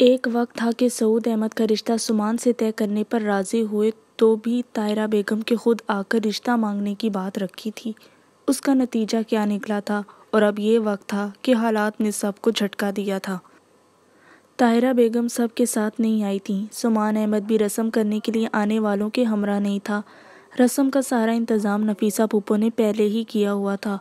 एक वक्त था कि सऊद अहमद का रिश्ता सुमान से तय करने पर राज़ी हुए तो भी तायरा बेगम के खुद आकर रिश्ता मांगने की बात रखी थी उसका नतीजा क्या निकला था और अब ये वक्त था कि हालात ने सबको झटका दिया था तायरा बेगम सब के साथ नहीं आई थी सुमान अहमद भी रस्म करने के लिए आने वालों के हमरा नहीं था रस्म का सारा इंतज़ाम नफीसा पुप्पो ने पहले ही किया हुआ था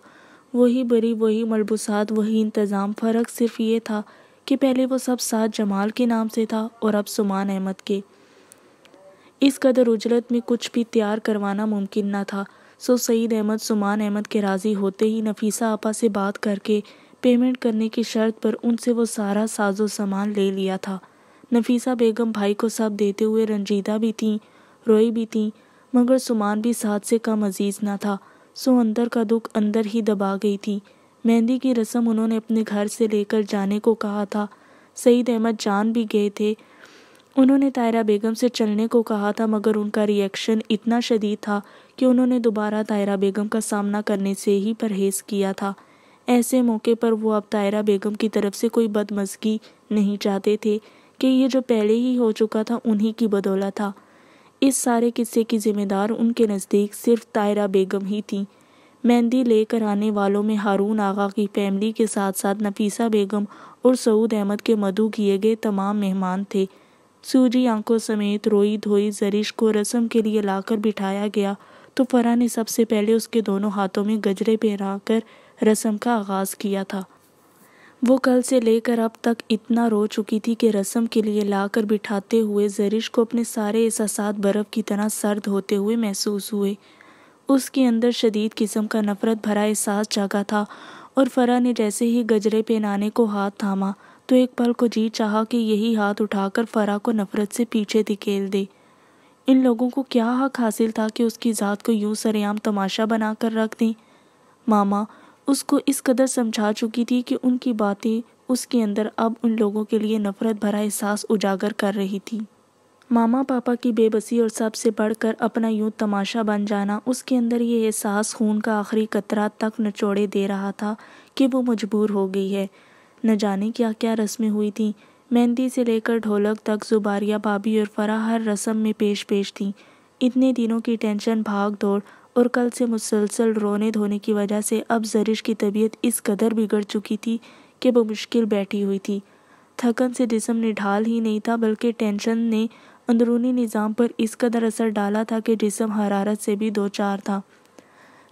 वही बरी वही मलबूसात वही इंतज़ाम फ़र्क सिर्फ ये था कि पहले वो सब साथ जमाल के नाम से था और अब सुमान अहमद के इस कदर उजलत में कुछ भी तैयार करवाना मुमकिन ना था सो सईद अहमद सुमान अहमद के राज़ी होते ही नफीसा आपा से बात करके पेमेंट करने की शर्त पर उनसे वो सारा साजो सामान ले लिया था नफीसा बेगम भाई को सब देते हुए रंजीदा भी थीं रोई भी थीं मगर सुमान भी साथ से कम अजीज़ ना था सो अंदर का दुख अंदर ही दबा गई थी मेहंदी की रस्म उन्होंने अपने घर से लेकर जाने को कहा था सईद अहमद जान भी गए थे उन्होंने तायरा बेगम से चलने को कहा था मगर उनका रिएक्शन इतना शदीद था कि उन्होंने दोबारा तायरा बेगम का सामना करने से ही परहेज किया था ऐसे मौके पर वो अब तायरा बेगम की तरफ से कोई बदमजगी नहीं चाहते थे कि ये जो पहले ही हो चुका था उन्हीं की बदौलत था इस सारे किस्से की जिम्मेदार उनके नज़दीक सिर्फ तायरा बेगम ही थी मेहंदी लेकर आने वालों में हारून आगा की फैमिली के साथ साथ नफीसा बेगम और सऊद अहमद के मधु किए गए तमाम मेहमान थे सूजी आंखों समेत रोई धोई जरिश को रस्म के लिए लाकर बिठाया गया तो फरा ने सबसे पहले उसके दोनों हाथों में गजरे कर रस्म का आगाज़ किया था वो कल से लेकर अब तक इतना रो चुकी थी कि रस्म के लिए लाकर बिठाते हुए जरिश को अपने सारे एहसास बर्फ़ की तरह सर्द होते हुए महसूस हुए उसके अंदर शदीद किस्म का नफरत भरा एहसास जागा था और फरा ने जैसे ही गजरे पहनाने को हाथ थामा तो एक पल को जी चाहा कि यही हाथ उठाकर फरा को नफरत से पीछे धकेल दे इन लोगों को क्या हक हासिल था कि उसकी ज़ात को यूं सरेआम तमाशा बनाकर रख दें मामा उसको इस कदर समझा चुकी थी कि उनकी बातें उसके अंदर अब उन लोगों के लिए नफरत भरा एहसास उजागर कर रही थी मामा पापा की बेबसी और सबसे बढ़ बढ़कर अपना यूं तमाशा बन जाना उसके अंदर ये एहसास खून का आखिरी कतरा तक नचोड़े दे रहा था कि वो मजबूर हो गई है न जाने क्या क्या रस्में हुई थीं मेहंदी से लेकर ढोलक तक जुबारिया भाभी और फरा हर रस्म में पेश पेश थीं इतने दिनों की टेंशन भाग दौड़ और कल से मुसलसल रोने धोने की वजह से अब जरिश की तबीयत इस कदर बिगड़ चुकी थी कि वो मुश्किल बैठी हुई थी थकन से जिसम ने ढाल ही नहीं था बल्कि टेंशन ने अंदरूनी निज़ाम पर इस कदर असर डाला था कि जिसम हरारत से भी दो चार था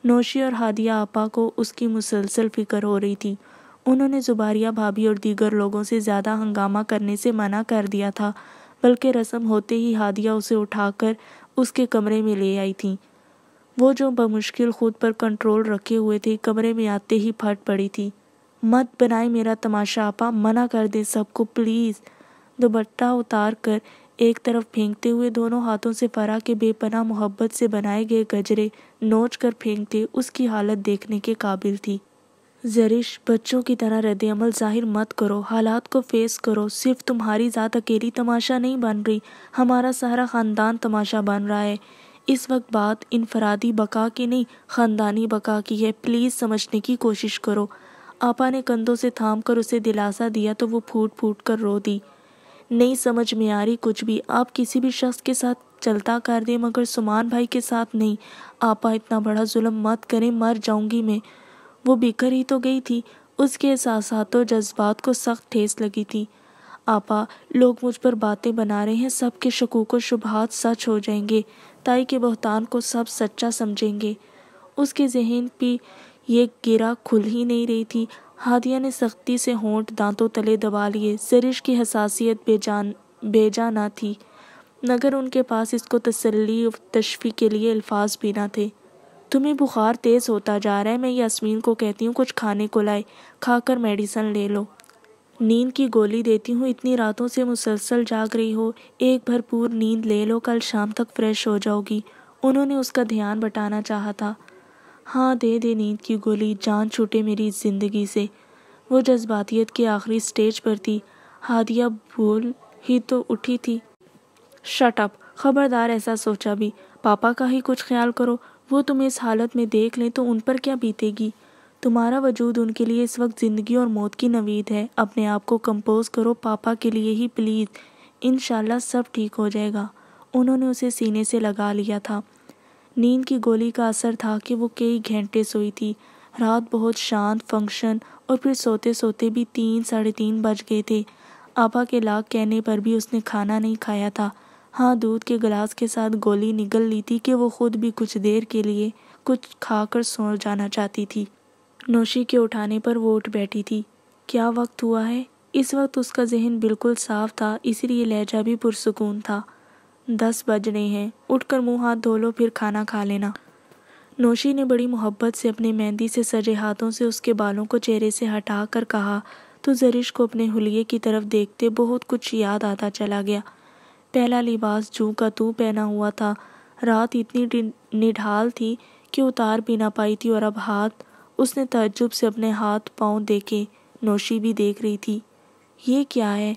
नौशी और हादिया आपा को उसकी मुसलसल फिक्र हो रही थी उन्होंने जुबारिया भाभी और दीगर लोगों से ज़्यादा हंगामा करने से मना कर दिया था बल्कि रस्म होते ही हादिया उसे उठाकर उसके कमरे में ले आई थी वो जो बमुश्किल खुद पर कंट्रोल रखे हुए थे कमरे में आते ही फट पड़ी थी मत बनाए मेरा तमाशा आपा मना कर दे सबको प्लीज़ दोपट्टा उतार कर एक तरफ फेंकते हुए दोनों हाथों से फरा के बेपना मोहब्बत से बनाए गए गजरे नोच कर फेंकते उसकी हालत देखने के काबिल थी जरिश बच्चों की तरह रद्दमल जाहिर मत करो हालात को फेस करो सिर्फ तुम्हारी ज़ात अकेली तमाशा नहीं बन रही हमारा सारा ख़ानदान तमाशा बन रहा है इस वक्त बात इनफरादी बका की नहीं ख़ानदानी बका की है प्लीज़ समझने की कोशिश करो आपा ने कंधों से थाम कर उसे दिलासा दिया तो वो फूट फूट कर रो दी नहीं समझ में आ रही कुछ भी आप किसी भी शख्स के साथ चलता कर दे मगर सुमान भाई के साथ नहीं आपा इतना बड़ा जुल्म मत करें मर जाऊंगी मैं वो बिखर ही तो गई थी उसके एहसास और जज्बात को सख्त ठेस लगी थी आपा लोग मुझ पर बातें बना रहे हैं सबके शकूक व शुभात सच हो जाएंगे ताई के बहतान को सब सच्चा समझेंगे उसके जहन पे ये गिरा खुल ही नहीं रही थी हादिया ने सख्ती से होंठ दांतों तले दबा लिए सरिश की हसासियत बेजान बेजाना थी मगर उनके पास इसको तसल्ली और तशफी के लिए अल्फाज भी ना थे तुम्हें बुखार तेज़ होता जा रहा है मैं यासमीन को कहती हूँ कुछ खाने को लाए खाकर मेडिसन ले लो नींद की गोली देती हूँ इतनी रातों से मुसलसल जाग रही हो एक भरपूर नींद ले लो कल शाम तक फ्रेश हो जाओगी उन्होंने उसका ध्यान बटाना चाहा था हाँ दे दे नींद की गोली जान छूटे मेरी ज़िंदगी से वो जज्बातीत के आखिरी स्टेज पर थी हादिया बोल ही तो उठी थी शट अप खबरदार ऐसा सोचा भी पापा का ही कुछ ख्याल करो वो तुम्हें इस हालत में देख लें तो उन पर क्या बीतेगी तुम्हारा वजूद उनके लिए इस वक्त ज़िंदगी और मौत की नवीद है अपने आप को कंपोज करो पापा के लिए ही प्लीज़ इन सब ठीक हो जाएगा उन्होंने उसे सीने से लगा लिया था नींद की गोली का असर था कि वो कई घंटे सोई थी रात बहुत शांत फंक्शन और फिर सोते सोते भी तीन साढ़े तीन बज गए थे आपा के लाग कहने पर भी उसने खाना नहीं खाया था हाँ दूध के गिलास के साथ गोली निगल ली थी कि वो खुद भी कुछ देर के लिए कुछ खाकर सो जाना चाहती थी नोशी के उठाने पर वो उठ बैठी थी क्या वक्त हुआ है इस वक्त उसका जहन बिल्कुल साफ था इसलिए लहजा भी पुरसकून था दस बज रहे हैं उठकर मुंह हाथ धो लो फिर खाना खा लेना नौशी ने बड़ी मोहब्बत से अपने मेहंदी से सजे हाथों से उसके बालों को चेहरे से हटा कर कहा तो जरिश को अपने हुलिये की तरफ देखते बहुत कुछ याद आता चला गया पहला लिबास जू का तू पहना हुआ था रात इतनी निढाल थी कि उतार भी ना पाई थी और अब हाथ उसने तजुब से अपने हाथ पांव देखे नौशी भी देख रही थी ये क्या है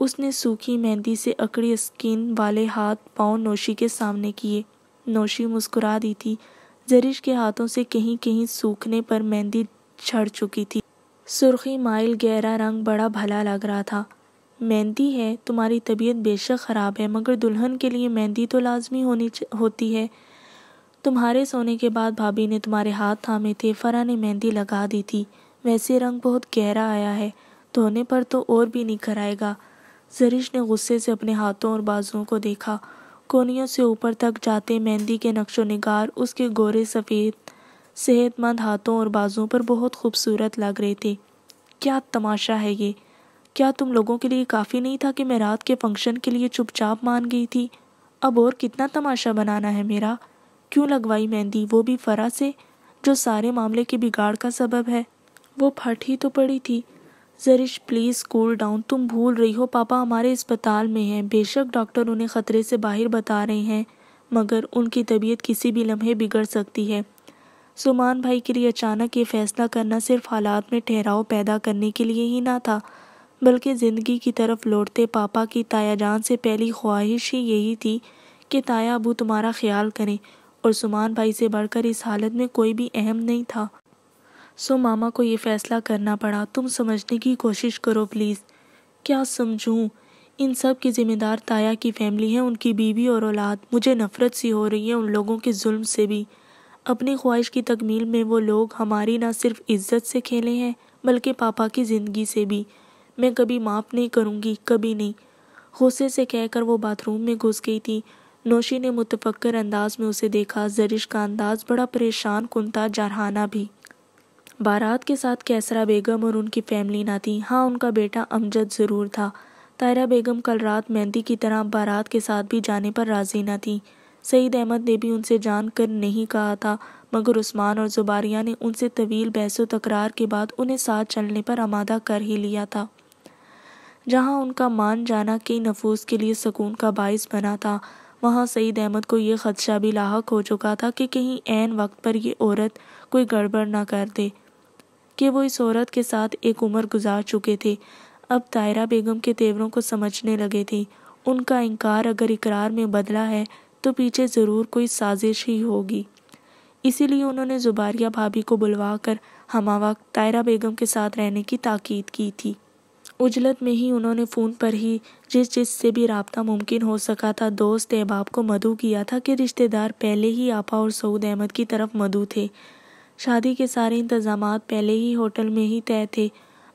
उसने सूखी मेहंदी से अकड़ी स्किन वाले हाथ पांव नौशी के सामने किए नौशी मुस्कुरा दी थी जरिश के हाथों से कहीं कहीं सूखने पर मेहंदी छड़ चुकी थी सुर्खी माइल गहरा रंग बड़ा भला लग रहा था मेहंदी है तुम्हारी तबीयत बेशक ख़राब है मगर दुल्हन के लिए मेहंदी तो लाजमी होनी होती है तुम्हारे सोने के बाद भाभी ने तुम्हारे हाथ थामे थे फरा ने मेहंदी लगा दी थी वैसे रंग बहुत गहरा आया है धोने पर तो और भी निखर आएगा जरिश ने गुस्से से अपने हाथों और बाजुओं को देखा कोनियों से ऊपर तक जाते मेहंदी के नक्शो नगार उसके गोरे सफ़ेद सेहतमंद हाथों और बाजों पर बहुत खूबसूरत लग रहे थे क्या तमाशा है ये क्या तुम लोगों के लिए काफ़ी नहीं था कि मैं रात के फंक्शन के लिए चुपचाप मान गई थी अब और कितना तमाशा बनाना है मेरा क्यों लगवाई मेहंदी वो भी फरा से जो सारे मामले के बिगाड़ का सबब है वो फट ही तो पड़ी थी जरिश प्लीज़ कूल डाउन तुम भूल रही हो पापा हमारे अस्पताल में हैं बेशक डॉक्टर उन्हें ख़तरे से बाहर बता रहे हैं मगर उनकी तबीयत किसी भी लम्हे बिगड़ सकती है सुमान भाई के लिए अचानक ये फैसला करना सिर्फ हालात में ठहराव पैदा करने के लिए ही ना था बल्कि ज़िंदगी की तरफ लौटते पापा की ताया जान से पहली ख्वाहिश ही यही थी कि ताया अबू तुम्हारा ख्याल करें और सुमान भाई से बढ़कर इस हालत में कोई भी अहम नहीं था सो मामा को ये फैसला करना पड़ा तुम समझने की कोशिश करो प्लीज़ क्या समझूं इन सब की ज़िम्मेदार ताया की फैमिली है उनकी बीवी और औलाद मुझे नफ़रत सी हो रही है उन लोगों के जुल्म से भी अपनी ख्वाहिश की तकमील में वो लोग हमारी ना सिर्फ इज्जत से खेले हैं बल्कि पापा की ज़िंदगी से भी मैं कभी माफ़ नहीं करूँगी कभी नहीं गुस्से से कहकर वो बाथरूम में घुस गई थी नोशी ने मुतफक्र अंदाज में उसे देखा जरिश का अंदाज बड़ा परेशान कुन था जारहाना भी बारात के साथ कैसरा बेगम और उनकी फैमिली ना थी हाँ उनका बेटा अमजद ज़रूर था तायरा बेगम कल रात मेहंदी की तरह बारात के साथ भी जाने पर राजी न थी सईद अहमद ने भी उनसे जान कर नहीं कहा था मगर उस्मान और जुबारिया ने उनसे तवील बहसो तकरार के बाद उन्हें साथ चलने पर आमादा कर ही लिया था जहाँ उनका मान जाना कई नफूस के लिए सुकून का बायस बना था वहाँ सईद अहमद को यह खदशा भी लाक हो चुका था कि कहीं ऐन वक्त पर यह औरत कोई गड़बड़ ना कर दे कि वो इस औरत के साथ एक उम्र गुजार चुके थे अब तायरा बेगम के तेवरों को समझने लगे थे उनका इनकार अगर इकरार में बदला है तो पीछे ज़रूर कोई साजिश ही होगी इसीलिए उन्होंने जुबारिया भाभी को बुलवा कर हमावा तायरा बेगम के साथ रहने की ताकीद की थी उजलत में ही उन्होंने फ़ोन पर ही जिस जिस से भी रबता मुमकिन हो सका था दोस्त अहबाब को मधु किया था कि रिश्तेदार पहले ही आपा और सऊद अहमद की तरफ मधु थे शादी के सारे इंतजाम पहले ही होटल में ही तय थे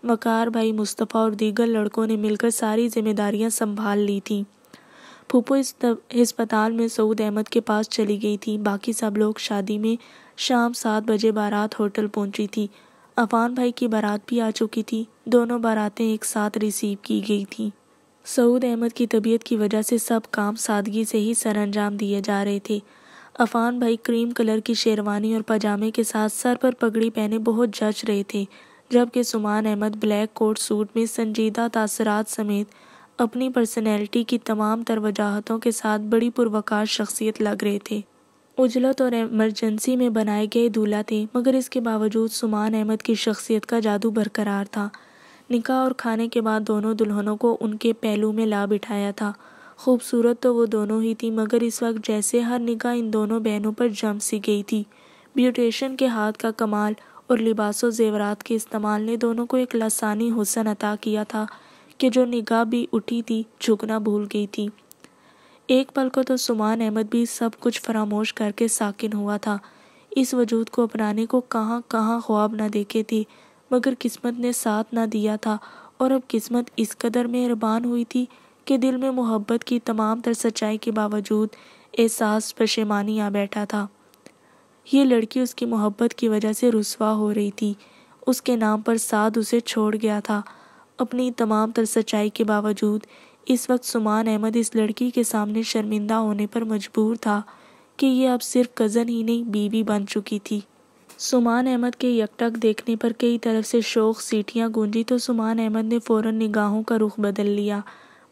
वकार भाई मुस्तफ़ा और दीगर लड़कों ने मिलकर सारी जिम्मेदारियां संभाल ली थीं फूपो इस अस्पताल में सऊद अहमद के पास चली गई थी बाकी सब लोग शादी में शाम सात बजे बारात होटल पहुंची थी अफान भाई की बारात भी आ चुकी थी दोनों बारातें एक साथ रिसीव की गई थी सऊद अहमद की तबीयत की वजह से सब काम सादगी से ही सरंजाम दिए जा रहे थे अफान भाई क्रीम कलर की शेरवानी और पजामे के साथ सर पर पगड़ी पहने बहुत जच रहे थे जबकि Suman Ahmad black coat suit में संजीदा तासरात समेत अपनी पर्सनैलिटी की तमाम तर वजाहतों के साथ बड़ी पुरवकार शख्सियत लग रहे थे उजलत और एमरजेंसी में बनाए गए दूल्हा थे मगर इसके बावजूद सुमान अहमद की शख्सियत का जादू बरकरार था निकाह और खाने के बाद दोनों दुल्हनों को उनके पहलू में ला बिठाया था खूबसूरत तो वो दोनों ही थी मगर इस वक्त जैसे हर निगाह इन दोनों बहनों पर जम सी गई थी ब्यूटेशन के हाथ का कमाल और लिबासो जेवरात के इस्तेमाल ने दोनों को एक लसानी हुसन अता किया था कि जो निगाह भी उठी थी झुकना भूल गई थी एक पल को तो सुमान अहमद भी सब कुछ फरामोश करके साकिन हुआ था इस वजूद को अपनाने को कहाँ कहाँ ख्वाब ना देखे थे मगर किस्मत ने साथ ना दिया था और अब किस्मत इस कदर मेहरबान हुई थी के दिल में मोहब्बत की तमाम तर सच्चाई के बावजूद एहसास पशेमानी आ बैठा था ये लड़की उसकी मोहब्बत की वजह से रुसवा हो रही थी उसके नाम पर साध उसे छोड़ गया था अपनी तमाम तर सच्चाई के बावजूद इस वक्त सुमान अहमद इस लड़की के सामने शर्मिंदा होने पर मजबूर था कि यह अब सिर्फ कज़न ही नहीं बीवी बन चुकी थी सुमान अहमद के यकटक देखने पर कई तरफ से शोक सीटियां गूंजी तो सुमान अहमद ने फ़ौर निगाहों का रुख बदल लिया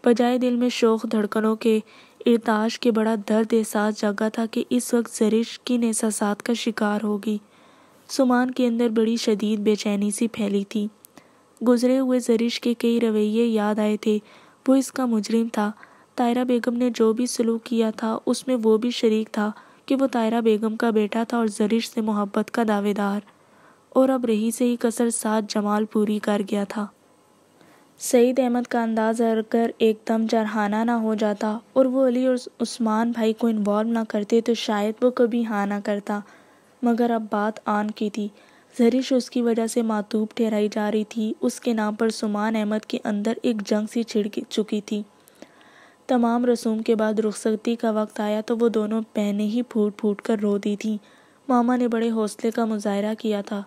बजाय दिल में शोक धड़कनों के इर्ताश के बड़ा दर्द एहसास जागा था कि इस वक्त जरिश किन एहसास का शिकार होगी सुमान के अंदर बड़ी शदीद बेचैनी सी फैली थी गुजरे हुए जरिश के कई रवैये याद आए थे वो इसका मुजरिम था तायरा बेगम ने जो भी सलूक किया था उसमें वो भी शरीक था कि वो तायरा बेगम का बेटा था और जरिश से मोहब्बत का दावेदार और अब रही से ही कसर साथ जमाल पूरी कर गया था सईद अहमद का अंदाज़ अगर एकदम जरहाना ना हो जाता और वो अली और उस्मान भाई को इन्वॉल्व ना करते तो शायद वो कभी हाँ ना करता मगर अब बात आन की थी जरिश उसकी वजह से मातूब ठहराई जा रही थी उसके नाम पर सुमान अहमद के अंदर एक जंग सी छिड़ चुकी थी तमाम रसूम के बाद रुखसती का वक्त आया तो वो दोनों बहनें ही फूट फूट कर रो दी थीं मामा ने बड़े हौसले का मुजाहरा किया था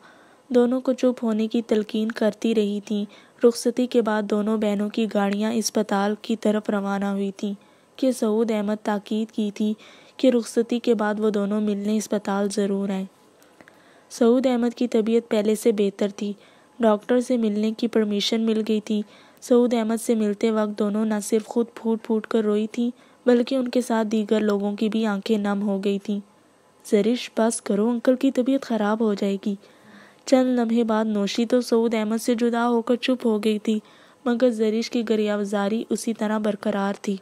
दोनों को चुप होने की तलकिन करती रही थी रुखसती के बाद दोनों बहनों की गाड़ियाँ अस्पताल की तरफ रवाना हुई थी कि सऊद अहमद ताकीद की थी कि रुखसती के बाद वो दोनों मिलने अस्पताल ज़रूर आए सऊद अहमद की तबीयत पहले से बेहतर थी डॉक्टर से मिलने की परमिशन मिल गई थी सऊद अहमद से मिलते वक्त दोनों न सिर्फ खुद फूट फूट कर रोई थी बल्कि उनके साथ दीगर लोगों की भी आंखें नम हो गई थी जरिश बस करो अंकल की तबीयत ख़राब हो जाएगी चंद लम्हे बाद नोशी तो सऊद अहमद से जुदा होकर चुप हो गई थी मगर जरीश की गरियावजारी उसी तरह बरकरार थी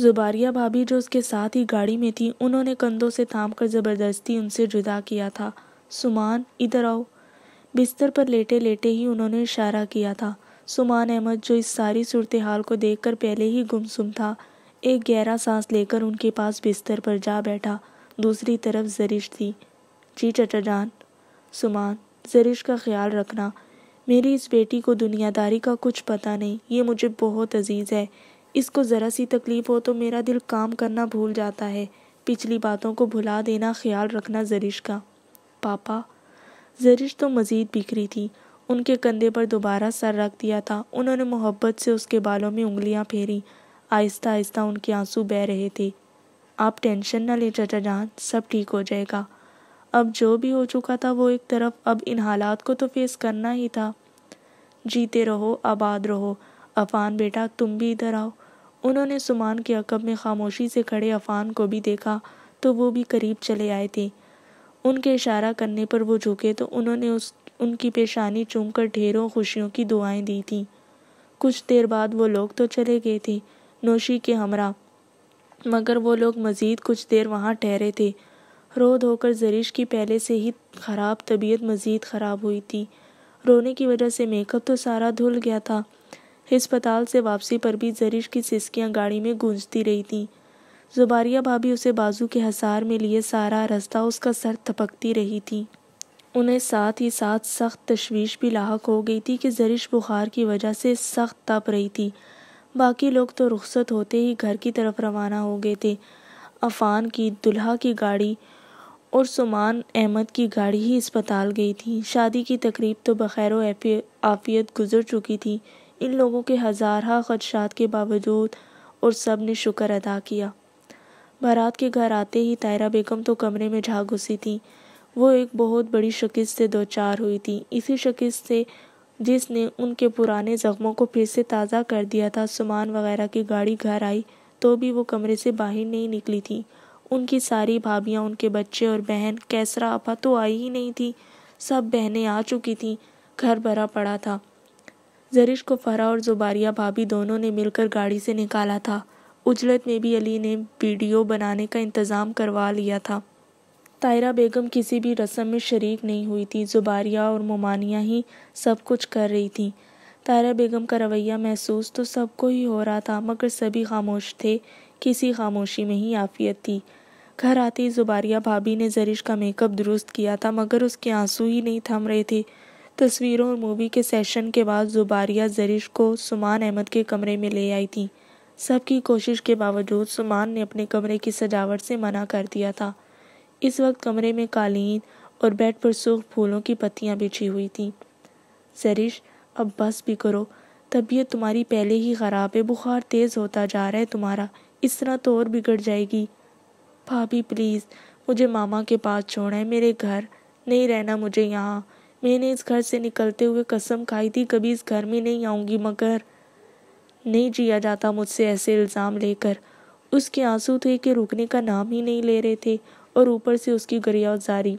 जुबारिया भाभी जो उसके साथ ही गाड़ी में थी उन्होंने कंधों से थाम कर ज़बरदस्ती उनसे जुदा किया था सुमान इधर आओ बिस्तर पर लेटे लेटे ही उन्होंने इशारा किया था सुमान अहमद जो इस सारी सूरत हाल को कर पहले ही गुमसुम था एक गहरा सांस लेकर उनके पास बिस्तर पर जा बैठा दूसरी तरफ जरिश थी जी चचा जान सुमान जरिश का ख्याल रखना मेरी इस बेटी को दुनियादारी का कुछ पता नहीं ये मुझे बहुत अजीज़ है इसको ज़रा सी तकलीफ़ हो तो मेरा दिल काम करना भूल जाता है पिछली बातों को भुला देना ख्याल रखना जरिश का पापा जरिश तो मज़ीद बिखरी थी उनके कंधे पर दोबारा सर रख दिया था उन्होंने मोहब्बत से उसके बालों में उंगलियां फेरी आहिस्ता आहिस्ता उनके आंसू बह रहे थे आप टेंशन ना ले चाचा जान सब ठीक हो जाएगा अब जो भी हो चुका था वो एक तरफ अब इन हालात को तो फेस करना ही था जीते रहो आबाद रहो अफान बेटा तुम भी इधर आओ उन्होंने सुमान के अकब में खामोशी से खड़े अफान को भी देखा तो वो भी करीब चले आए थे उनके इशारा करने पर वो झुके तो उन्होंने उस उनकी पेशानी चूमकर ढेरों खुशियों की दुआएं दी थीं कुछ देर बाद वो लोग तो चले गए थे नोशी के हमरा मगर वो लोग मज़ीद कुछ देर वहाँ ठहरे थे रो धोकर जरीश की पहले से ही ख़राब तबीयत मज़ीद ख़राब हुई थी रोने की वजह से मेकअप तो सारा धुल गया था हस्पताल से वापसी पर भी जरीश की सिसकियाँ गाड़ी में गूंजती रही थीं जुबारिया भाभी उसे बाजू के हसार में लिए सारा रास्ता उसका सर थपकती रही थी उन्हें साथ ही साथ सख्त तशवीश भी लाक हो गई थी कि जरिश बुखार की वजह से सख्त तप रही थी बाकी लोग तो रुखसत होते ही घर की तरफ रवाना हो गए थे अफान की दुल्हा की गाड़ी और सुमान अहमद की गाड़ी ही अस्पताल गई थी शादी की तकरीब तो बखैर आफियत गुजर चुकी थी इन लोगों के हज़ारहा खदशात के बावजूद और सब ने शुक्र अदा किया बारात के घर आते ही तायरा बेगम तो कमरे में झाग घुसी थी वो एक बहुत बड़ी शिकस्त से दो चार हुई थी इसी शिकस्त से जिसने उनके पुराने ज़ख्मों को फिर से ताज़ा कर दिया था सामान वगैरह की गाड़ी घर आई तो भी वो कमरे से बाहर नहीं निकली थी उनकी सारी भाभियाँ उनके बच्चे और बहन कैसरा अपा तो आई ही नहीं थी सब बहनें आ चुकी थीं घर भरा पड़ा था जरिश को फरा और जुबारिया भाभी दोनों ने मिलकर गाड़ी से निकाला था उजलत में भी अली ने वीडियो बनाने का इंतज़ाम करवा लिया था तायरा बेगम किसी भी रस्म में शरीक नहीं हुई थी जुबारिया और ममानिया ही सब कुछ कर रही थी तायरा बेगम का रवैया महसूस तो सबको ही हो रहा था मगर सभी खामोश थे किसी खामोशी में ही आफियत थी घर आते ही जुबारिया भाभी ने जरिश का मेकअप दुरुस्त किया था मगर उसके आंसू ही नहीं थम रहे थे तस्वीरों और मूवी के सेशन के बाद जुबारिया जरिश को सुमान अहमद के कमरे में ले आई थी सबकी कोशिश के बावजूद सुमान ने अपने कमरे की सजावट से मना कर दिया था इस वक्त कमरे में कालीन और बेड पर सूख फूलों की पत्तियां बिछी हुई थीं जरिश अब बस भी करो तबीयत तुम्हारी पहले ही ख़राब है बुखार तेज़ होता जा रहा है तुम्हारा इस तरह तो और बिगड़ जाएगी भाभी प्लीज़ मुझे मामा के पास छोड़ा है मेरे घर नहीं रहना मुझे यहाँ मैंने इस घर से निकलते हुए कसम खाई थी कभी इस घर में नहीं आऊँगी मगर नहीं जिया जाता मुझसे ऐसे इल्ज़ाम लेकर उसके आंसू थे कि रुकने का नाम ही नहीं ले रहे थे और ऊपर से उसकी जारी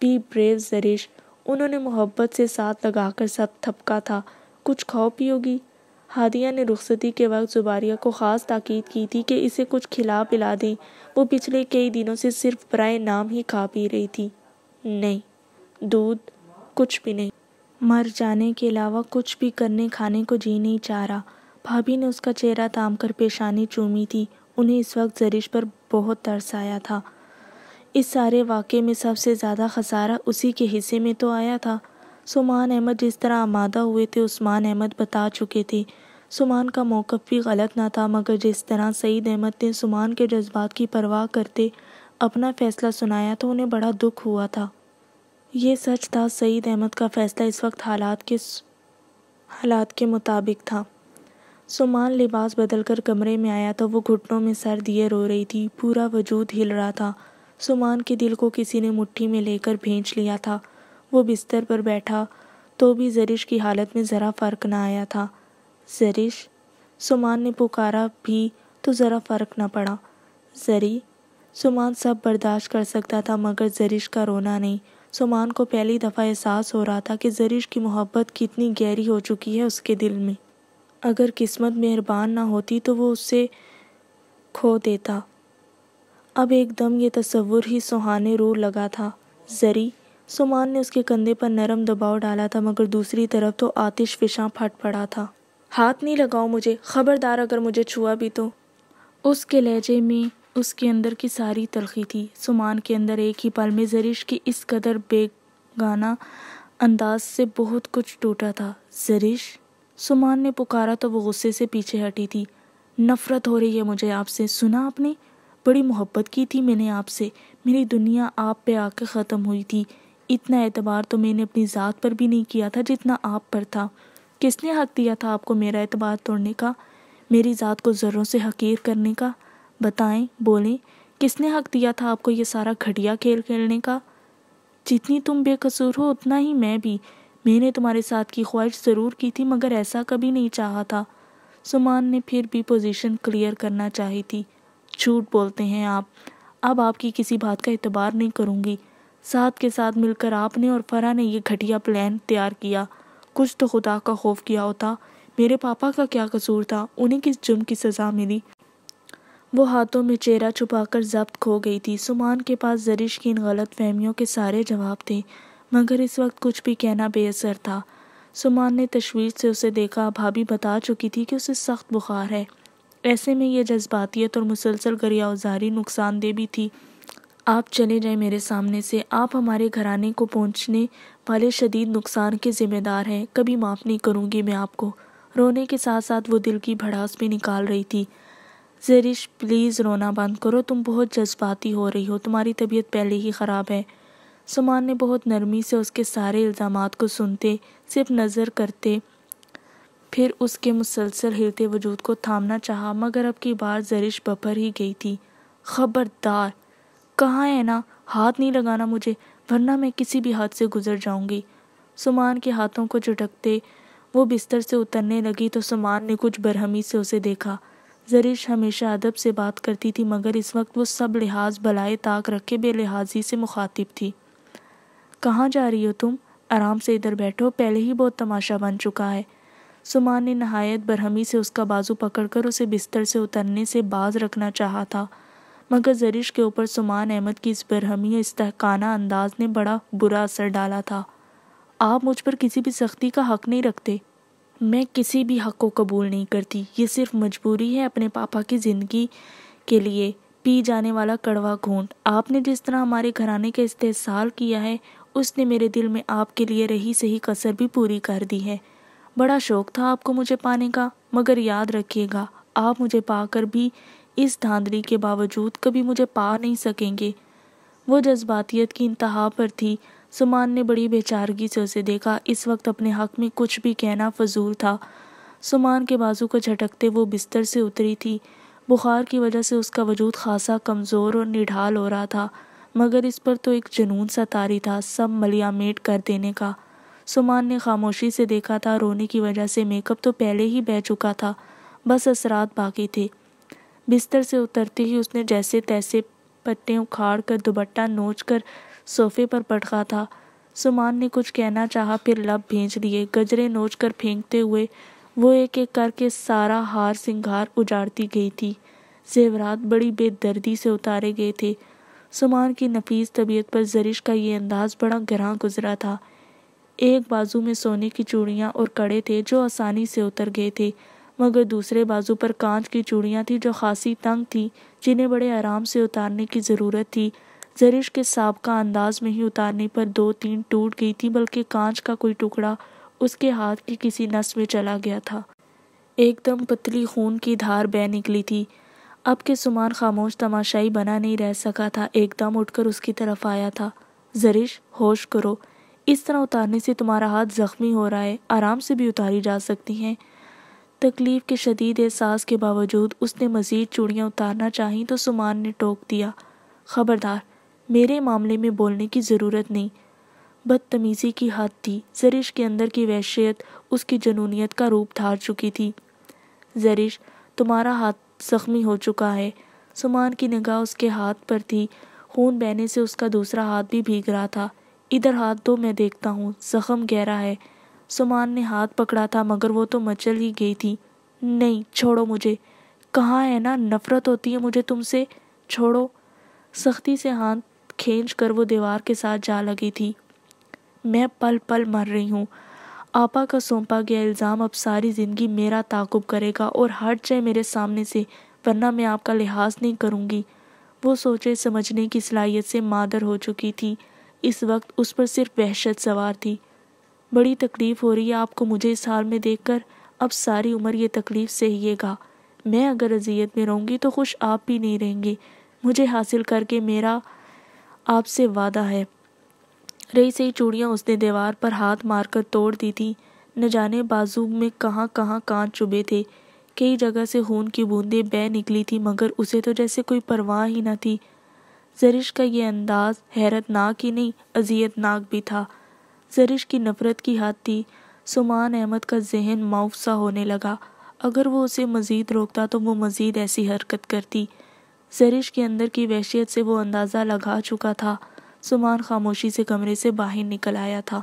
बी ब्रेव जरिश उन्होंने मोहब्बत से साथ लगाकर सब थपका था कुछ खाओ पियोगी हादिया ने रुखसती के वक्त जुबारिया को ख़ास ताकीद की थी कि इसे कुछ खिला पिला दें वो पिछले कई दिनों से सिर्फ बरए नाम ही खा पी रही थी नहीं दूध कुछ भी नहीं मर जाने के अलावा कुछ भी करने खाने को जी नहीं चाह रहा भाभी ने उसका चेहरा थाम कर पेशानी चूमी थी उन्हें इस वक्त जरिश पर बहुत तरस आया था इस सारे वाक़े में सबसे ज़्यादा खसारा उसी के हिस्से में तो आया था सुमान अहमद जिस तरह आमादा हुए थे उस्मान अहमद बता चुके थे सुमान का मौक़ भी गलत ना था मगर जिस तरह सईद अहमद ने सुमान के जज्बात की परवाह करते अपना फ़ैसला सुनाया तो उन्हें बड़ा दुख हुआ था ये सच था सईद अहमद का फ़ैसला इस वक्त हालात के हालात के मुताबिक था सुमान लिबास बदलकर कमरे में आया था तो वो घुटनों में सर दिए रो रही थी पूरा वजूद हिल रहा था सुमान के दिल को किसी ने मुट्ठी में लेकर भेज लिया था वो बिस्तर पर बैठा तो भी ज़रिश की हालत में ज़रा फ़र्क ना आया था जरिश सुमान ने पुकारा भी तो ज़रा फ़र्क ना पड़ा जरी सुमान सब बर्दाश्त कर सकता था मगर जरिश का रोना नहीं सुमान को पहली दफ़ा एहसास हो रहा था कि ज़रिश की मोहब्बत कितनी गहरी हो चुकी है उसके दिल में अगर किस्मत मेहरबान ना होती तो वो उससे खो देता अब एकदम ये तस्वुर ही सुहाने रो लगा था जरी सुमान ने उसके कंधे पर नरम दबाव डाला था मगर दूसरी तरफ तो आतिश फिशा फट पड़ा था हाथ नहीं लगाओ मुझे खबरदार अगर मुझे छुआ भी तो उसके लहजे में उसके अंदर की सारी तलखी थी सुमान के अंदर एक ही पल में जरिश की इस कदर बेगाना अंदाज से बहुत कुछ टूटा था जरिश सुमान ने पुकारा तो वो गुस्से से पीछे हटी थी नफ़रत हो रही है मुझे आपसे सुना आपने बड़ी मोहब्बत की थी मैंने आपसे मेरी दुनिया आप पे आके ख़त्म हुई थी इतना एतबार तो मैंने अपनी ज़ात पर भी नहीं किया था जितना आप पर था किसने हक दिया था आपको मेरा एतबार तोड़ने का मेरी ज़ात को ज़र्रों से हकीर करने का बताएं बोलें किसने हक दिया था आपको ये सारा घटिया खेल खेलने का जितनी तुम बेकसूर हो उतना ही मैं भी मैंने तुम्हारे साथ की ख्वाहिश ज़रूर की थी मगर ऐसा कभी नहीं चाहा था सुमान ने फिर भी पोजीशन क्लियर करना चाही थी झूठ बोलते हैं आप अब आपकी किसी बात का एतबार नहीं करूँगी साथ के साथ मिलकर आपने और फरा ने यह घटिया प्लान तैयार किया कुछ तो खुदा का खौफ किया होता मेरे पापा का क्या कसूर था उन्हें किस जुर्म की सज़ा मिली वो हाथों में चेहरा छुपाकर जब्त खो गई थी सुमान के पास जरिश की इन गलत फहमियों के सारे जवाब थे मगर इस वक्त कुछ भी कहना बेअसर था सुमान ने तशवीर से उसे देखा भाभी बता चुकी थी कि उसे सख्त बुखार है ऐसे में यह जज्बातियत और मुसलसल गरियाउजारी नुकसानदेह भी थी आप चले जाए मेरे सामने से आप हमारे घराने को पहुंचने वाले शदीद नुकसान के ज़िम्मेदार हैं कभी माफ़ नहीं करूंगी मैं आपको रोने के साथ साथ वो दिल की भड़ास भी निकाल रही थी जरिश प्लीज़ रोना बंद करो तुम बहुत जज्बाती हो रही हो तुम्हारी तबीयत पहले ही ख़राब है सुमान ने बहुत नरमी से उसके सारे इल्ज़ाम को सुनते सिर्फ नज़र करते फिर उसके मुसलसल हिलते वजूद को थामना चाहा मगर अब की बार जरिश बफर ही गई थी खबरदार कहाँ है ना हाथ नहीं लगाना मुझे वरना मैं किसी भी हाथ से गुजर जाऊंगी सुमान के हाथों को झटकते वो बिस्तर से उतरने लगी तो सुमान ने कुछ बरहमी से उसे देखा जरिश हमेशा अदब से बात करती थी मगर इस वक्त वो सब लिहाज भलाए ताक रखे बेलिहाजी से मुखातिब थी कहाँ जा रही हो तुम आराम से इधर बैठो पहले ही बहुत तमाशा बन चुका है सुमान ने नहायत बरहमी से उसका बाजू पकड़कर उसे बिस्तर से उतरने से बाज रखना चाहा था मगर जरिश के ऊपर सुमान अहमद की इस बरहमी इसकाना अंदाज ने बड़ा बुरा असर डाला था आप मुझ पर किसी भी सख्ती का हक नहीं रखते मैं किसी भी हक को कबूल नहीं करती ये सिर्फ मजबूरी है अपने पापा की ज़िंदगी के लिए पी जाने वाला कड़वा घूंट आपने जिस तरह हमारे घराने का इस्तेसाल किया है उसने मेरे दिल में आपके लिए रही सही कसर भी पूरी कर दी है बड़ा शौक था आपको मुझे पाने का मगर याद रखिएगा आप मुझे पाकर भी इस धांधली के बावजूद कभी मुझे पा नहीं सकेंगे वो जज्बातियत की इंतहा पर थी सुमान ने बड़ी बेचारगी से उसे देखा इस वक्त अपने हक में कुछ भी कहना फजूल था सुमान के बाजू को झटकते वो बिस्तर से उतरी थी बुखार की वजह से उसका वजूद खासा कमज़ोर और निढाल हो रहा था मगर इस पर तो एक जुनून सा तारी था सब मलियामेट कर देने का सुमान ने खामोशी से देखा था रोने की वजह से मेकअप तो पहले ही बह चुका था बस असरात बाकी थे बिस्तर से उतरते ही उसने जैसे तैसे पत्ते उखाड़ कर दुबट्टा नोच कर सोफे पर पटका था सुमान ने कुछ कहना चाहा फिर लब भेज दिए गजरे नोच कर फेंकते हुए वो एक एक करके सारा हार सिंगार उजाड़ती गई थी जेवरात बड़ी बेदर्दी से उतारे गए थे सुमान की नफीस तबीयत पर जरिश का ये अंदाज बड़ा गहरा गुजरा था एक बाजू में सोने की चूड़ियाँ और कड़े थे जो आसानी से उतर गए थे मगर दूसरे बाजू पर कांच की चूड़ियाँ थी जो खासी तंग थी जिन्हें बड़े आराम से उतारने की ज़रूरत थी जरिश के सबका अंदाज में ही उतारने पर दो तीन टूट गई थी बल्कि कांच का कोई टुकड़ा उसके हाथ की किसी नस में चला गया था एकदम पतली खून की धार बह निकली थी अब के सुमान खामोश तमाशाई बना नहीं रह सका था एकदम उठकर उसकी तरफ आया था जरिश होश करो इस तरह उतारने से तुम्हारा हाथ जख्मी हो रहा है आराम से भी उतारी जा सकती हैं तकलीफ के शदीद एहसास के बावजूद उसने मज़ीद चूड़ियाँ उतारना चाहीं तो सुमान ने टोक दिया खबरदार मेरे मामले में बोलने की ज़रूरत नहीं बदतमीज़ी की हद थी जरिश के अंदर की वैशियत उसकी जनूनीत का रूप धार चुकी थी जरिश तुम्हारा हाथ जख्मी हो चुका है सुमान की निगाह उसके हाथ पर थी खून बहने से उसका दूसरा हाथ भी भीग रहा था इधर हाथ दो मैं देखता हूँ जख्म गहरा है सुमान ने हाथ पकड़ा था मगर वो तो मचल ही गई थी नहीं छोड़ो मुझे कहाँ है ना नफरत होती है मुझे तुमसे छोड़ो सख्ती से हाथ खींच कर वो दीवार के साथ जा लगी थी मैं पल पल मर रही हूँ आपा का सौंपा गया इल्ज़ाम अब सारी ज़िंदगी मेरा ताकुब करेगा और हट जाए मेरे सामने से वरना मैं आपका लिहाज नहीं करूँगी वो सोचे समझने की सलाहियत से मादर हो चुकी थी इस वक्त उस पर सिर्फ वहशत सवार थी बड़ी तकलीफ़ हो रही है आपको मुझे इस हाल में देखकर अब सारी उम्र ये तकलीफ़ सहिएगा मैं अगर अजियत में रहूँगी तो खुश आप भी नहीं रहेंगे मुझे हासिल करके मेरा आपसे वादा है रही सही चूड़ियाँ उसने दीवार पर हाथ मारकर तोड़ दी थी न जाने बाजू में कहाँ कहाँ कांच चुभे थे कई जगह से खून की बूंदें बह निकली थी मगर उसे तो जैसे कोई परवाह ही न थी जरिश का ये अंदाज हैरतनाक ही नहीं अजियतनाक भी था जरिश की नफ़रत की हाथ थी सुमान अहमद का जहन माउफसा होने लगा अगर वो उसे मज़ीद रोकता तो वो मज़ीद ऐसी हरकत करती जरिश के अंदर की वहशियत से वो अंदाज़ा लगा चुका था सुमान खामोशी से कमरे से बाहर निकल आया था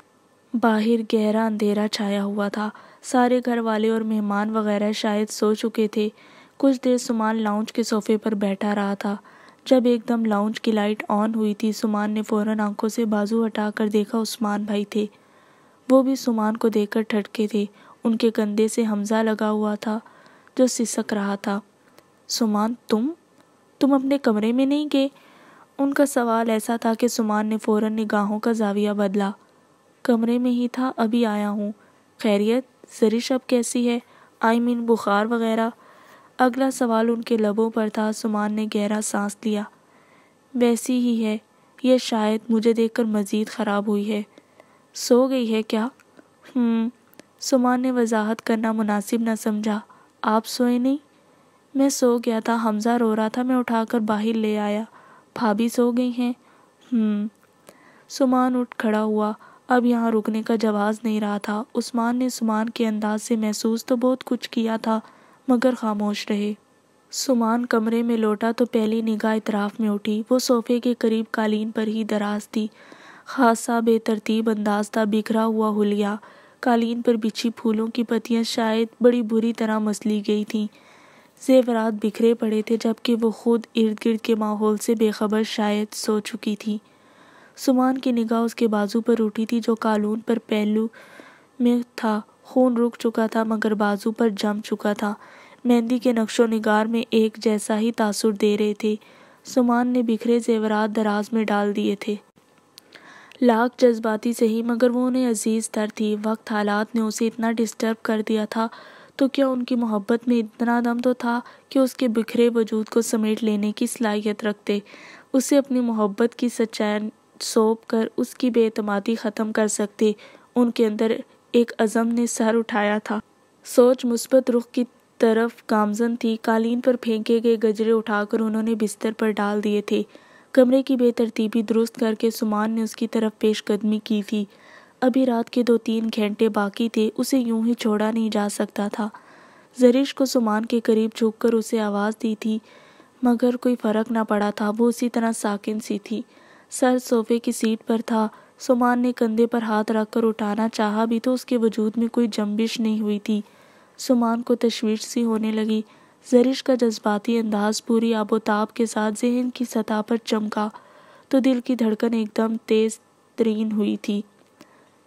बाहर गहरा अंधेरा छाया हुआ था सारे घर वाले और मेहमान वगैरह शायद सो चुके थे कुछ देर सुमान लाउंज के सोफे पर बैठा रहा था जब एकदम लाउंज की लाइट ऑन हुई थी सुमान ने फ़ौरन आंखों से बाजू हटाकर देखा उस्मान भाई थे वो भी सुमान को देखकर ठटके थे उनके कंधे से हमजा लगा हुआ था जो सिसक रहा था सुमान तुम तुम अपने कमरे में नहीं गए उनका सवाल ऐसा था कि सुमान ने फ़ौरन निगाहों का जाविया बदला कमरे में ही था अभी आया हूँ खैरियत जरिश अब कैसी है आई मीन बुखार वगैरह अगला सवाल उनके लबों पर था सुमान ने गहरा सांस लिया वैसी ही है यह शायद मुझे देखकर मज़ीद ख़राब हुई है सो गई है क्या हम्म। सुमान ने वजाहत करना मुनासिब न समझा आप सोए नहीं मैं सो गया था हमज़ा रो रहा था मैं उठाकर बाहर ले आया भाभी सो गई हैं हम्म। सुमान उठ खड़ा हुआ अब यहाँ रुकने का जवाब नहीं रहा था उस्मान ने सुमान के अंदाज से महसूस तो बहुत कुछ किया था मगर खामोश रहे सुमान कमरे में लौटा तो पहली निगाह इतराफ में उठी वो सोफे के करीब कालीन पर ही दराज थी खासा बेतरतीब अंदाज था बिखरा हुआ हुलिया कालीन पर बिछी फूलों की पत्तियां शायद बड़ी बुरी तरह मसली गई थीं जेवरात बिखरे पड़े थे जबकि वो खुद इर्द गिर्द के माहौल से बेखबर शायद सो चुकी थी सुमान की निगाह उसके बाजू पर उठी थी जो कालून पर पहलू में था खून रुक चुका था मगर बाजू पर जम चुका था मेहंदी के नक्शो नगार में एक जैसा ही तासुर दे रहे थे सुमान ने बिखरे जेवरात दराज में डाल दिए थे लाख जज्बाती सही मगर वो उन्हें अजीज़ तर थी वक्त हालात ने उसे इतना डिस्टर्ब कर दिया था तो क्या उनकी मोहब्बत में इतना दम तो था कि उसके बिखरे वजूद को समेट लेने की सलाहियत रखते उसे अपनी मोहब्बत की सच्चाई सौंप कर उसकी बेतमादी ख़त्म कर सकते उनके अंदर एक अज़म ने सर उठाया था सोच मुस्बत रुख की तरफ गामजन थी कालीन पर फेंके गए गजरे उठाकर उन्होंने बिस्तर पर डाल दिए थे कमरे की बेतरतीबी दुरुस्त करके सुमान ने उसकी तरफ पेशकदमी की थी अभी रात के दो तीन घंटे बाकी थे उसे यूं ही छोड़ा नहीं जा सकता था जरीश को सुमान के करीब झुककर उसे आवाज़ दी थी मगर कोई फ़र्क ना पड़ा था वो उसी तरह साकिन सी थी सर सोफे की सीट पर था सुमान ने कंधे पर हाथ रखकर उठाना चाहा भी तो उसके वजूद में कोई जंबिश नहीं हुई थी सुमान को तशवीश सी होने लगी जरिश का जज्बाती अंदाज पूरी आबोताब के साथ जहन की सतह पर चमका तो दिल की धड़कन एकदम तेज तरीन हुई थी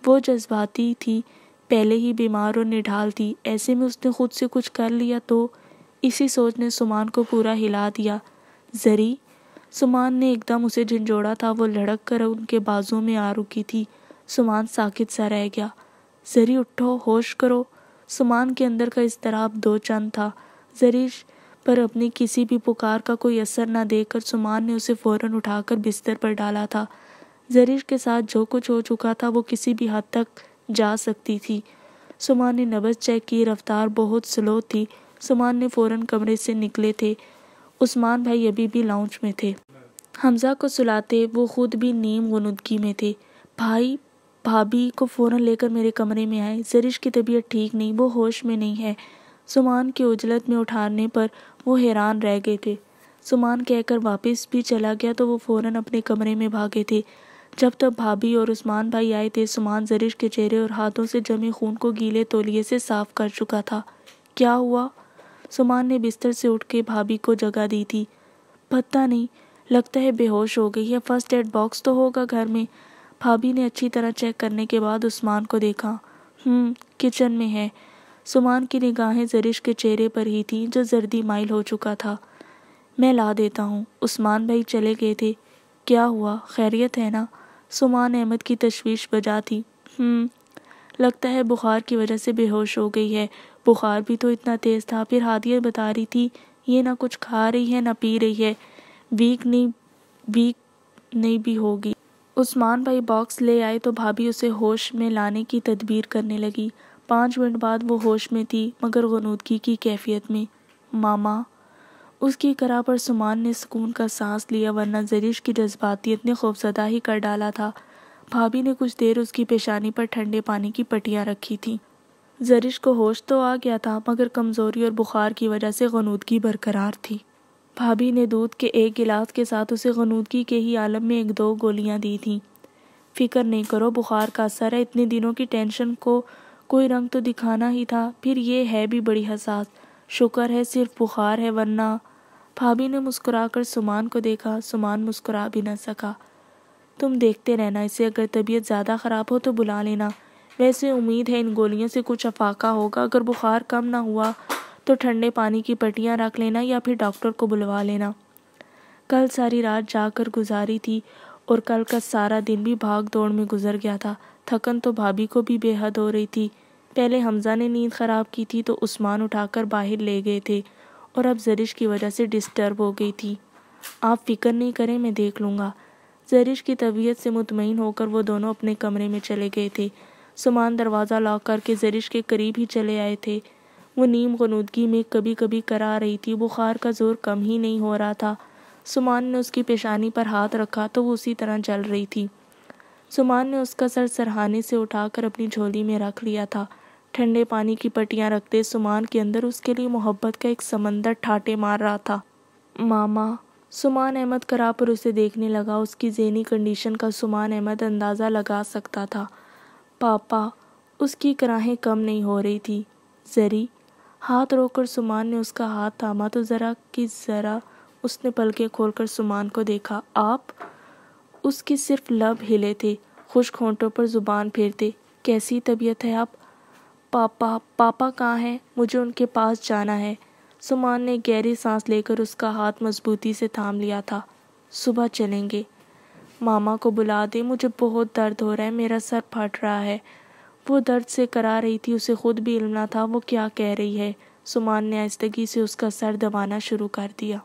वो जज्बाती थी पहले ही बीमार और निढाल थी ऐसे में उसने खुद से कुछ कर लिया तो इसी सोच ने सुमान को पूरा हिला दिया जरी सुमान ने एकदम उसे झंझोड़ा था वो लड़क कर उनके बाजों में आ रुकी थी सुमान साकित सा रह गया जरी उठो होश करो सुमान के अंदर का इस तरह दो चंद था जरी पर अपनी किसी भी पुकार का कोई असर ना देकर सुमान ने उसे फौरन उठाकर बिस्तर पर डाला था जरीश के साथ जो कुछ हो चुका था वो किसी भी हद तक जा सकती थी सुमान ने नबज चेक की रफ्तार बहुत स्लो थी सुमान ने फौरन कमरे से निकले थे उस्मान भाई अभी भी लाउंज में थे हमज़ा को सुलाते वो खुद भी नीम गनुदगी में थे भाई भाभी को फ़ौरन लेकर मेरे कमरे में आए जरिश की तबीयत ठीक नहीं वो होश में नहीं है सुमान की उजलत में उठाने पर वो हैरान रह गए थे सुमान कहकर वापस भी चला गया तो वो फ़ौरन अपने कमरे में भागे थे जब तक भाभी और उस्मान भाई आए थे सुमान जरिश के चेहरे और हाथों से जमे खून को गीले तोलिए से साफ कर चुका था क्या हुआ सुमान ने बिस्तर से उठ के भाभी को जगा दी थी पता नहीं लगता है बेहोश हो गई है फर्स्ट एड बॉक्स तो होगा घर में भाभी ने अच्छी तरह चेक करने के बाद उस्मान को देखा किचन हम्म, में है सुमान की निगाहें जरिश के चेहरे पर ही थीं जो जर्दी माइल हो चुका था मैं ला देता हूँ उस्मान भाई चले गए थे क्या हुआ खैरियत है ना सुमान अहमद की तशवीश बजा थी हम्म, लगता है बुखार की वजह से बेहोश हो गई है बुखार भी तो इतना तेज़ था फिर हादिया बता रही थी ये ना कुछ खा रही है ना पी रही है वीक नहीं वीक नहीं भी होगी उस्मान भाई बॉक्स ले आए तो भाभी उसे होश में लाने की तदबीर करने लगी पाँच मिनट बाद वो होश में थी मगर गनूदगी की कैफियत में मामा उसकी करा पर सुमान ने सुकून का सांस लिया वरना जरिश की जज्बाती ने खौफजदा ही कर डाला था भाभी ने कुछ देर उसकी पेशानी पर ठंडे पानी की पटियाँ रखी थीं जरिश को होश तो आ गया था मगर कमज़ोरी और बुखार की वजह से गनूदगी बरकरार थी भाभी ने दूध के एक गिलास के साथ उसे गनूदगी के ही आलम में एक दो गोलियां दी थीं फिक्र नहीं करो बुखार का असर है इतने दिनों की टेंशन को कोई रंग तो दिखाना ही था फिर ये है भी बड़ी हसास शुक्र है सिर्फ बुखार है वरना भाभी ने मुस्कुरा कर सुमान को देखा सुमान मुस्कुरा भी न सका तुम देखते रहना इसे अगर तबीयत ज़्यादा ख़राब हो तो बुला लेना वैसे उम्मीद है इन गोलियों से कुछ अफाका होगा अगर बुखार कम ना हुआ तो ठंडे पानी की पट्टियाँ रख लेना या फिर डॉक्टर को बुलवा लेना कल सारी रात जाकर गुजारी थी और कल का सारा दिन भी भाग दौड़ में गुजर गया था थकन तो भाभी को भी बेहद हो रही थी पहले हमज़ा ने नींद ख़राब की थी तो उस्मान उठाकर बाहर ले गए थे और अब जरिश की वजह से डिस्टर्ब हो गई थी आप फिक्र नहीं करें मैं देख लूँगा जरिश की तबीयत से मुतमिन होकर वो दोनों अपने कमरे में चले गए थे सुमान दरवाज़ा लॉक करके जरिश के करीब ही चले आए थे वो नीम गनूदगी में कभी कभी करा रही थी बुखार का ज़ोर कम ही नहीं हो रहा था सुमान ने उसकी पेशानी पर हाथ रखा तो वो उसी तरह चल रही थी सुमान ने उसका सर सरहाने से उठाकर अपनी झोली में रख लिया था ठंडे पानी की पट्टियाँ रखते सुमान के अंदर उसके लिए मोहब्बत का एक समंदर ठाटे मार रहा था मामा सुमान अहमद करा पर उसे देखने लगा उसकी जहनी कंडीशन का सुमान अहमद अंदाज़ा लगा सकता था पापा उसकी कराहें कम नहीं हो रही थी जरी हाथ रोककर सुमान ने उसका हाथ थामा तो ज़रा कि ज़रा उसने पलके खोलकर सुमान को देखा आप उसके सिर्फ लब हिले थे खुश खोंटों पर ज़ुबान फेरते कैसी तबीयत है आप पापा पापा कहाँ हैं मुझे उनके पास जाना है सुमान ने गहरी सांस लेकर उसका हाथ मजबूती से थाम लिया था सुबह चलेंगे मामा को बुला दे मुझे बहुत दर्द हो रहा है मेरा सर फट रहा है वो दर्द से करा रही थी उसे खुद भी इल्म ना था वो क्या कह रही है सुमान ने आस्तगी से उसका सर दबाना शुरू कर दिया